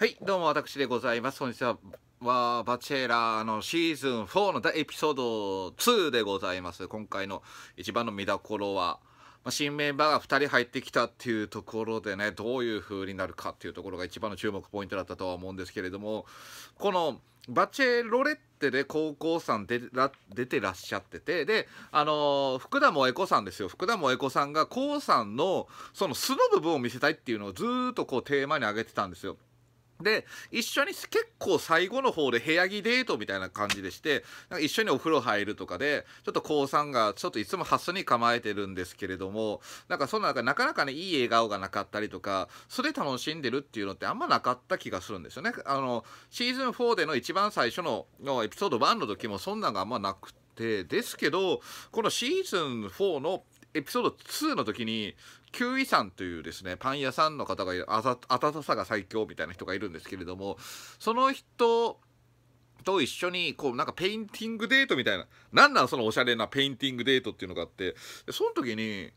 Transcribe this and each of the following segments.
はい、どうも私でございます。本日は、はバチェラーのシーズン4のエピソード2でございます。今回の一番の見どころは、まあ、新メンバーが2人入ってきたっていうところでね、どういう風になるかっていうところが一番の注目ポイントだったとは思うんですけれども、このバチェロレッテで高校さんでら出てらっしゃってて、で、あのー、福田萌子さんですよ。福田萌子さんが、こうさんのその素の部分を見せたいっていうのをずっとこうテーマに挙げてたんですよ。で一緒に結構最後の方で部屋着デートみたいな感じでしてなんか一緒にお風呂入るとかでちょっと高3がちょっといつもハスに構えてるんですけれどもなんかそんの中なかなかねいい笑顔がなかったりとかそれ楽しんでるっていうのってあんまなかった気がするんですよね。あのシーズン4での一番最初のエピソード1の時もそんなんがあんまなくて。ですけどこのシーズン4のエピソード2の時にキ位さんというですねパン屋さんの方がいる温さが最強みたいな人がいるんですけれどもその人と一緒にこうなんかペインティングデートみたいな何なんそのおしゃれなペインティングデートっていうのがあってその時に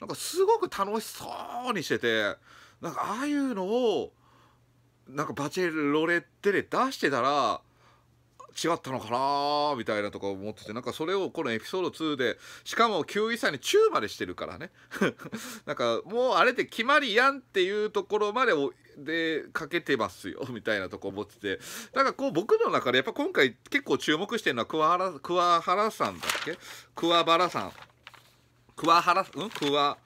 なんかすごく楽しそうにしててなんかああいうのをなんかバチェロレッテで出してたら違ったのかなみたいなとか思っててなんかそれをこのエピソード2でしかも9位差に中までしてるからね なんかもうあれって決まりやんっていうところまでをでかけてますよみたいなとこ思っててなんかこう僕の中でやっぱ今回結構注目してるのは桑原桑原さんだっけ桑原さん桑原うん桑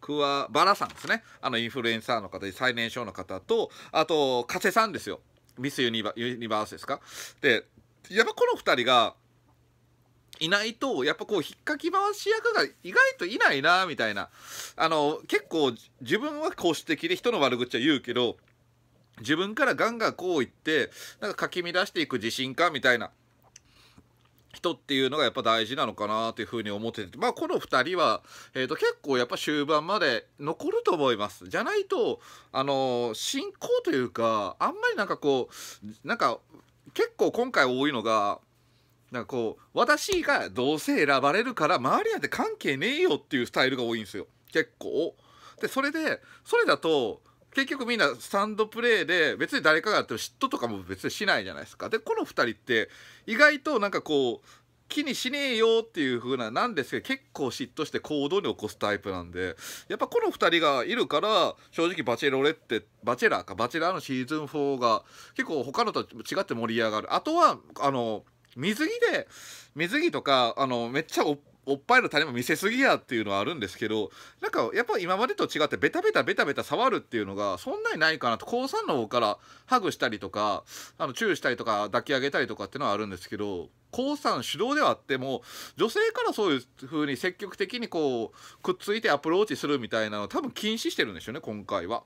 桑原さんですねあのインフルエンサーの方で最年少の方とあと加瀬さんですよミスユニバユニバースですかでやっぱこの2人がいないとやっぱこう引っかき回し役が意外といないなみたいなあの結構自分は公式的で人の悪口は言うけど自分からガンガンこう言ってなんかかき乱していく自信かみたいな人っていうのがやっぱ大事なのかなというふうに思ってて、まあ、この2人は、えー、と結構やっぱ終盤まで残ると思います。じゃないと、あの進行というかあんまりなんかこうなんか結構今回多いのがなんかこう私がどうせ選ばれるから周りなんて関係ねえよっていうスタイルが多いんですよ結構。でそれでそれだと結局みんなスタンドプレーで別に誰かがやってる嫉妬とかも別にしないじゃないですか。でこの2人って意外となんかこう気にしねえよっていう風ななんですけど結構嫉妬して行動に起こすタイプなんでやっぱこの2人がいるから正直バチェロレってバチェラーかバチェラーのシーズン4が結構他のと違って盛り上がるあとはあの水着で水着とかあのめっちゃおっおっぱいの種も見せすぎやっていうのはあるんですけどなんかやっぱ今までと違ってベタベタベタベタ触るっていうのがそんなにないかなと高3の方からハグしたりとかあのチューしたりとか抱き上げたりとかっていうのはあるんですけど高3主導ではあっても女性からそういう風に積極的にこうくっついてアプローチするみたいなの多分禁止してるんですよね今回は。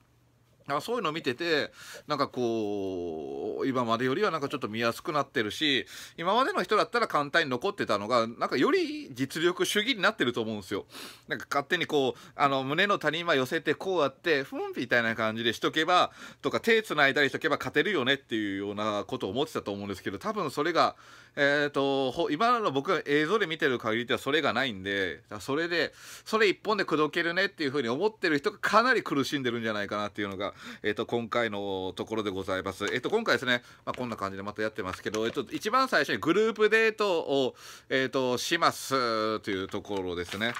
あそういうのを見ててなんかこう今までよりはなんかちょっと見やすくなってるし今までの人だったら簡単に残ってたのがなんかより実力主義になってると思うんですよ。なんか勝手にこうあの胸の谷間寄せてこうやってふんみたいな感じでしとけばとか手つないだりしとけば勝てるよねっていうようなことを思ってたと思うんですけど多分それが、えーと、と今の僕が映像で見てる限りではそれがないんでそれでそれ一本で口説けるねっていうふうに思ってる人がかなり苦しんでるんじゃないかなっていうのがえっ、ー、と、今回のところでございます。えっ、ー、と、今回ですね、まあ、こんな感じでまたやってますけど、えっ、ー、と、一番最初にグループデートを、えっ、と、しますというところですね。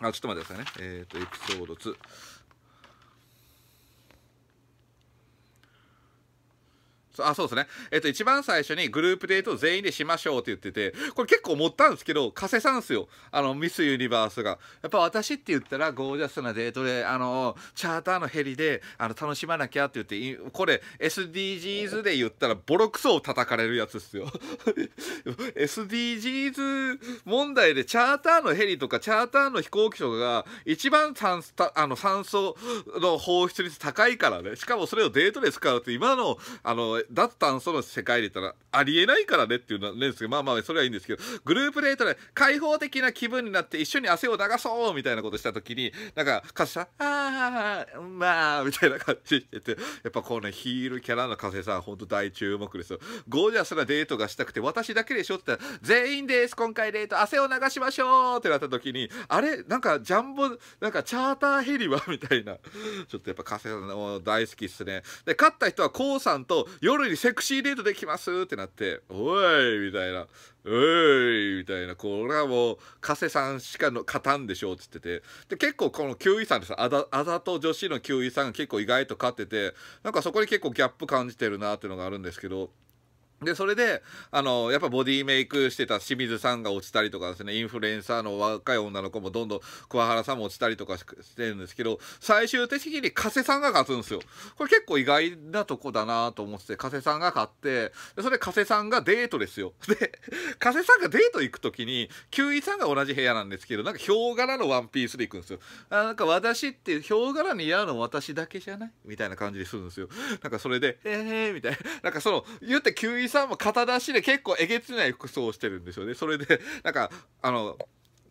あ、ちょっと待ってくださいね。えっ、と、エピソード2。あ、そうですね。えっと、一番最初にグループデート全員でしましょうって言ってて、これ結構持ったんですけど、加瀬さんですよ。あの、ミスユニバースが。やっぱ私って言ったらゴージャスなデートで、あの、チャーターのヘリで、あの、楽しまなきゃって言って、これ SDGs で言ったらボロクソを叩かれるやつっすよ。SDGs 問題でチャーターのヘリとかチャーターの飛行機とかが一番酸あの酸素の放出率高いからね。しかもそれをデートで使うって今の、あの、で脱炭素の世界で言ったらありえないからねっていうのはねですけどまあまあそれはいいんですけどグループデートで開放的な気分になって一緒に汗を流そうみたいなことした時になんかカセさん「ああまあ」みたいな感じしててやっぱこうねヒールキャラの加瀬さんほんと大注目ですよゴージャスなデートがしたくて私だけでしょって言ったら「全員です今回デート汗を流しましょう」ってなった時にあれなんかジャンボなんかチャーターヘリはみたいなちょっとやっぱ加瀬さん大好きっすねで勝った人は k o さんと夜にセクシーデートできますってなって、おいみたいな、おいみたいな、これはもう、加瀬さんしかの勝たんでしょうって言ってて、で、結構この9位さんですあざ、あざと女子の9位さんが結構意外と勝ってて、なんかそこに結構ギャップ感じてるなっていうのがあるんですけど、で、それで、あの、やっぱボディメイクしてた清水さんが落ちたりとかですね、インフルエンサーの若い女の子もどんどん桑原さんも落ちたりとかしてるんですけど、最終的に加瀬さんが勝つんですよ。これ結構意外なとこだなと思って加瀬さんが勝って、でそれ加瀬さんがデートですよ。で、加瀬さんがデート行く時に、球位さんが同じ部屋なんですけど、なんかヒョウ柄のワンピースで行くんですよ。あなんか私ってヒョウ柄に似合うの私だけじゃないみたいな感じでするんですよ。なんかそれで、えーみたいな。なんかその、言って球さんも肩出しで結構えげつない服装をしてるんですよねそれで なんかあの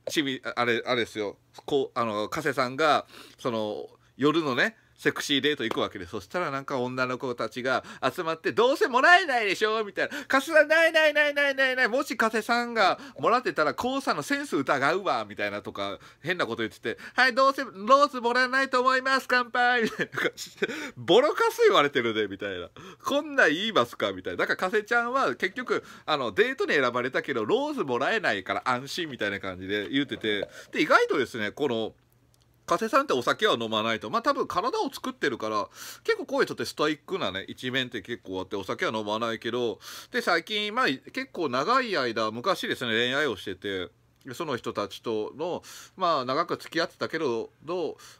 ちびあれあれですよこうあの加瀬さんがその夜のねセクシーデート行くわけでそしたらなんか女の子たちが集まってどうせもらえないでしょみたいな「カスさんないないないないないないもし加瀬さんがもらってたら黄砂のセンス疑うわ」みたいなとか変なこと言ってて「はいどうせローズもらえないと思います乾杯」みたいな感じで「ボロカス言われてるで」みたいな「こんなん言いますか」みたいなだから加瀬ちゃんは結局あのデートに選ばれたけどローズもらえないから安心みたいな感じで言うててで意外とですねこの加瀬さんってお酒は飲まないとまあ多分体を作ってるから結構こういう人ってストイックなね一面って結構あってお酒は飲まないけどで最近まあ結構長い間昔ですね恋愛をしててその人たちとのまあ長く付き合ってたけど、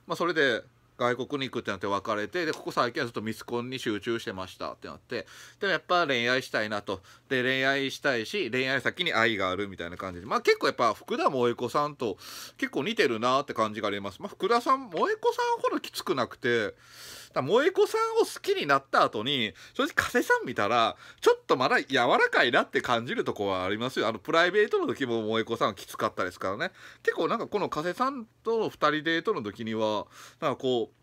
まあ、それで外国に行くってなって別れてでここ最近はずっとミスコンに集中してましたってなってでもやっぱ恋愛したいなとで恋愛したいし恋愛先に愛があるみたいな感じでまあ結構やっぱ福田萌子さんと結構似てるなって感じがありますまあ、福田さん萌子さんほどきつくなくてだ萌子さんを好きになった後に正直加瀬さん見たらちょっとまだ柔らかいなって感じるとこはありますよあのプライベートの時も萌子さんはきつかったですからね結構なんかこの加瀬さんとの2人デートの時にはなんかこう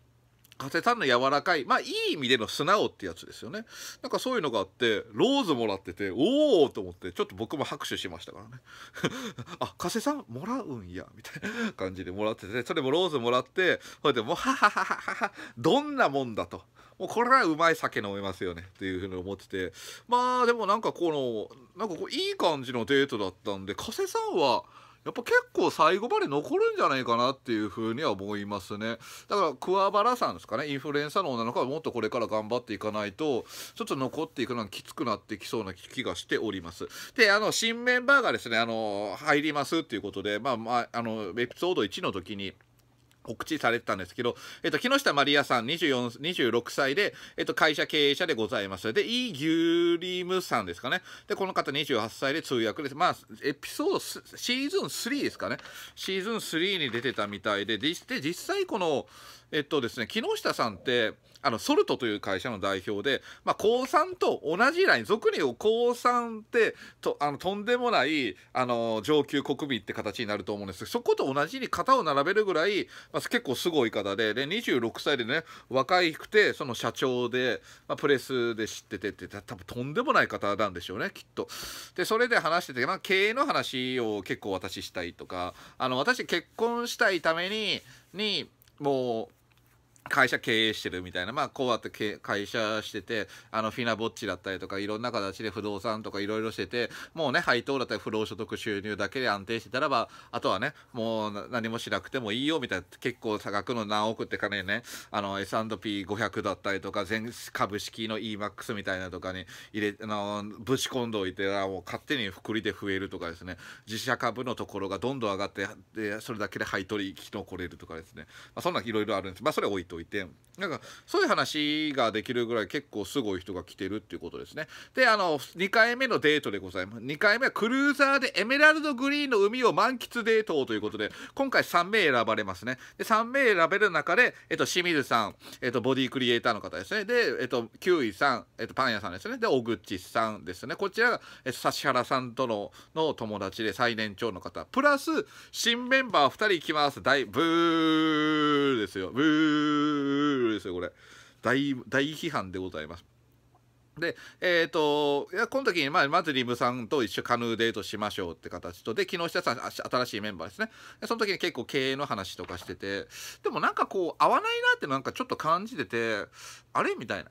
カテの柔らかいまあいい意味での素直ってやつですよねなんかそういうのがあってローズもらってておおと思ってちょっと僕も拍手しましたからね あ加瀬さんもらうんやみたいな感じでもらっててそれもローズもらってそれでもうはははははどんなもんだともうこれはうまい酒飲めますよねっていうふうに思っててまあでもなんかこのなんかこういい感じのデートだったんで加瀬さんはやっぱ結構最後まで残るんじゃないかなっていうふうには思いますねだから桑原さんですかねインフルエンサーの女の子はもっとこれから頑張っていかないとちょっと残っていくのがきつくなってきそうな気がしておりますであの新メンバーがですねあの入りますっていうことでまあまああのエピソード1の時にお口されてたんですけど、えっと、木下まりやさん24、26歳で、えっと、会社経営者でございます。で、イー・ギュリムさんですかね。で、この方28歳で通訳です。まあ、エピソード、シーズン3ですかね。シーズン3に出てたみたいで、で、で実際この、えっとですね、木下さんってあのソルトという会社の代表で、まあ、高3と同じライン俗に言う高3ってとあのとんでもないあの上級国民って形になると思うんですけどそこと同じに型を並べるぐらい、まあ、結構すごい方でで26歳でね若いくてその社長で、まあ、プレスで知っててって多分とんでもない方なんでしょうねきっと。でそれで話してて、まあ、経営の話を結構私したいとかあの私結婚したいためににもう会社経営してるみたいな、まあ、こうやって会社しててあのフィナぼっちだったりとかいろんな形で不動産とかいろいろしててもうね配当だったり不労所得収入だけで安定してたらばあとはねもう何もしなくてもいいよみたいな結構差額の何億って金ねあの S&P500 だったりとか全株式の EMAX みたいなとかに入れあのぶち込んでおいてもう勝手にく利で増えるとかですね自社株のところがどんどん上がってでそれだけで配当生き残れるとかですね、まあ、そんないろいろあるんですまあそれ置いといて。人いてなんかそういう話ができるぐらい結構すごい人が来てるっていうことですね。であの2回目のデートでございます。2回目はクルーザーでエメラルドグリーンの海を満喫デートということで今回3名選ばれますね。で3名選べる中で、えっと、清水さん、えっと、ボディクリエイターの方ですね。で、えっと、9位さん、えっと、パン屋さんですね。で小口さんですね。こちらが、えっと、指原さんとのの友達で最年長の方プラス新メンバー2人来ます。大ブーですよ。ブーーですよ、これ。大、大批判でございます。で、えっ、ー、と、いや、この時に、まあ、まずリムさんと一緒カヌーデートしましょうって形と、で、木下さん、新しいメンバーですね。その時に結構経営の話とかしてて、でもなんかこう、合わないなってなんかちょっと感じてて、あれみたいな。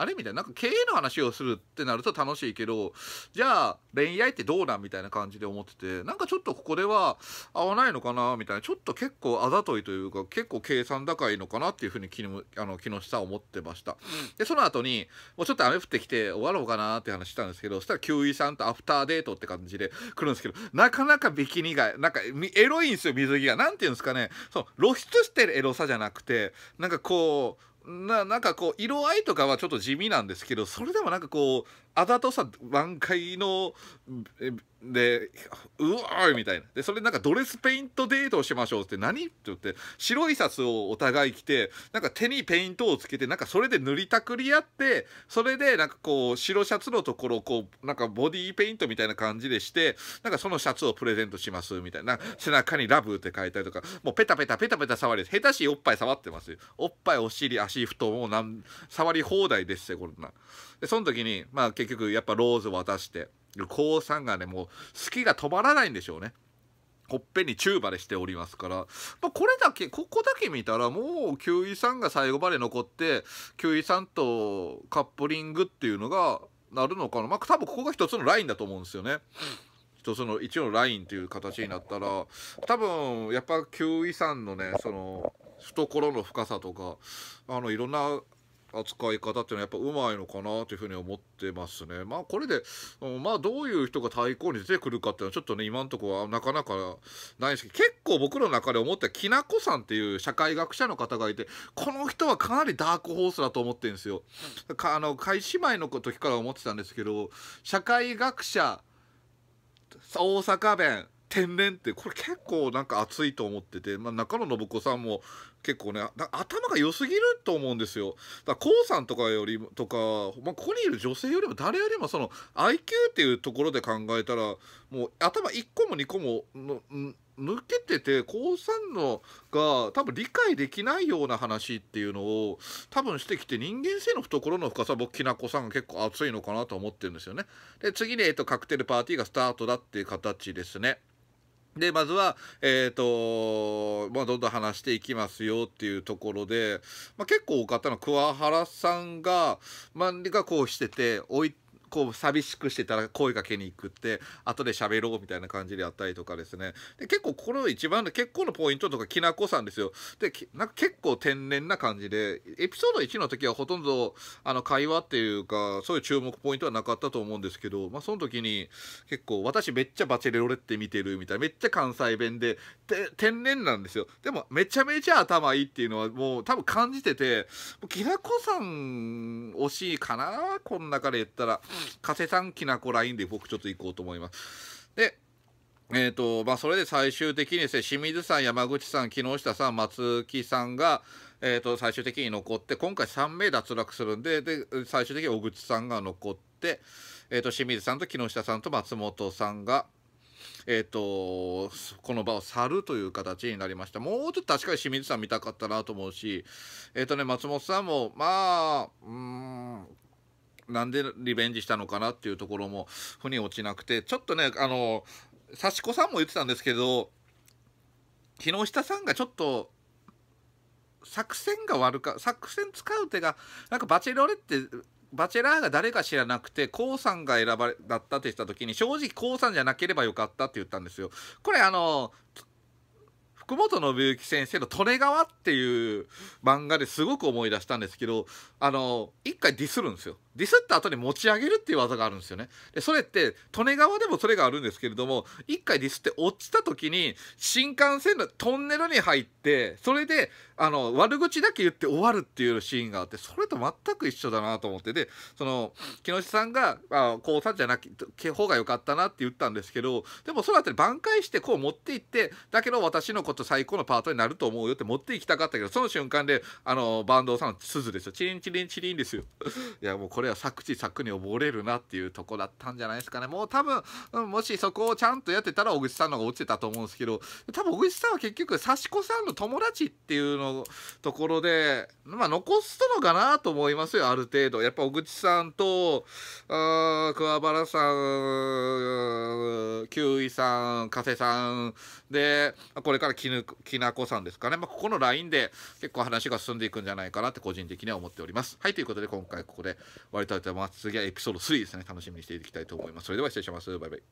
あれみたいななんか経営の話をするってなると楽しいけどじゃあ恋愛ってどうなんみたいな感じで思っててなんかちょっとここでは合わないのかなみたいなちょっと結構あざといというか結構計算高いのかなっていうふうに木あの木下は思ってました、でその後にもうちょっと雨降ってきて終わろうかなって話したんですけどそしたらキウさんとアフターデートって感じで来るんですけどなかなかビキニがなんかエロいんですよ水着が何て言うんですかねその露出してるエロさじゃなくてなんかこうななんかこう色合いとかはちょっと地味なんですけどそれでもなんかこうあざとさ満開のでうわーみたいなでそれなんかドレスペイントデートをしましょうって何って言って白いシャツをお互い着てなんか手にペイントをつけてなんかそれで塗りたくり合ってそれでなんかこう白シャツのところをこうなんかボディーペイントみたいな感じでしてなんかそのシャツをプレゼントしますみたいな背中に「ラブ」って書いたりとかもうペタペタペタペタ触り下手しおっぱい触ってますよおっぱいお尻足太もをなん触り放題ですよこんなでその時にまあ結局やっぱローズ渡して。高3がねもう好きが止まらないんでしょうねほっぺにチューバレしておりますから、まあ、これだけここだけ見たらもう球威さんが最後まで残って球威さんとカップリングっていうのがなるのかなまあ多分ここが一つのラインだと思うんですよね。一つの一応ラインという形になったら多分やっぱ球威さんのねその懐の深さとかあのいろんな扱い方っていうのはやっぱうまいのかなというふうに思ってますね。まあこれで、うん、まあどういう人が対抗に出てくるかっていうのはちょっとね今んとこはなかなかないんですけど結構僕の中で思ったきなこさんっていう社会学者の方がいてこの人はかなりダークホースだと思ってるんですよ。かあの開始前の時から思ってたんですけど社会学者大阪弁天然ってこれ結構なんか熱いと思ってて、まあ、中野信子さんも結構ね頭が良すぎると思うんですよだから k さんとかよりとか、まあ、ここにいる女性よりも誰よりもその IQ っていうところで考えたらもう頭1個も2個も抜けてて k さんのが多分理解できないような話っていうのを多分してきて人間性の懐の深さ僕きなこさんが結構熱いのかなと思ってるんですよね。で次に、えっと、カクテルパーティーがスタートだっていう形ですね。でまずは、えーとまあ、どんどん話していきますよっていうところで、まあ、結構多かったのは桑原さんが、まあ、がこうしてておいこう寂しくしてたら声かけに行くって後で喋ろうみたいな感じであったりとかですねで結構この一番の結構のポイントとかきなこさんですよでなんか結構天然な感じでエピソード1の時はほとんどあの会話っていうかそういう注目ポイントはなかったと思うんですけど、まあ、その時に結構私めっちゃバチェレロレって見てるみたいなめっちゃ関西弁で天然なんですよでもめちゃめちゃ頭いいっていうのはもう多分感じててきなこさん惜しいかなこの中で言ったら。加瀬さんきなこラインで僕ちょっと行こうと思います。で、えっ、ー、と、まあ、それで最終的にですね、清水さん、山口さん、木下さん、松木さんが、えっ、ー、と、最終的に残って、今回3名脱落するんで、で、最終的に小口さんが残って、えっ、ー、と、清水さんと木下さんと松本さんが、えーと、この場を去るという形になりましたもうちょっと確かに清水さん見たかったなと思うし、えーとね、松本さんもまあうんなんでリベンジしたのかなっていうところも腑に落ちなくてちょっとねあの幸子さんも言ってたんですけど木下さんがちょっと作戦が悪か作戦使う手がなんかバチェロレってバチェラーが誰か知らなくて、KOO さんが選ばれ、だったってした時に、正直 KOO さんじゃなければよかったって言ったんですよ。これあの、福本信之先生の「利根川」っていう漫画ですごく思い出したんですけど、あの、一回ディスるんですよ。ディスった後に持ち上げるっていう技があるんですよね。でそれって利根川でもそれがあるんですけれども一回ディスって落ちた時に新幹線のトンネルに入ってそれであの悪口だけ言って終わるっていうシーンがあってそれと全く一緒だなと思ってでその木下さんがあこうさじゃなき方が良かったなって言ったんですけどでもその後り挽回してこう持っていってだけど私のこと最高のパートになると思うよって持っていきたかったけどその瞬間であの坂東さんの鈴ですよチリンチリンチリンですよ。いやもうこれは作詞作に溺れるなっていうとこだったんじゃないですかねもう多分、うん、もしそこをちゃんとやってたら小口さんのが落ちてたと思うんですけど多分小口さんは結局幸子さんの友達っていうのところで、まあ、残すのかなと思いますよある程度やっぱ小口さんとあ桑原さん9位さん加瀬さんでこれからきぬきなこさんですかね、まあ、ここのラインで結構話が進んでいくんじゃないかなって個人的には思っております。はいということで今回ここで割とありがとうす。次はエピソード3ですね。楽しみにしていきたいと思います。それでは失礼します。バイバイ。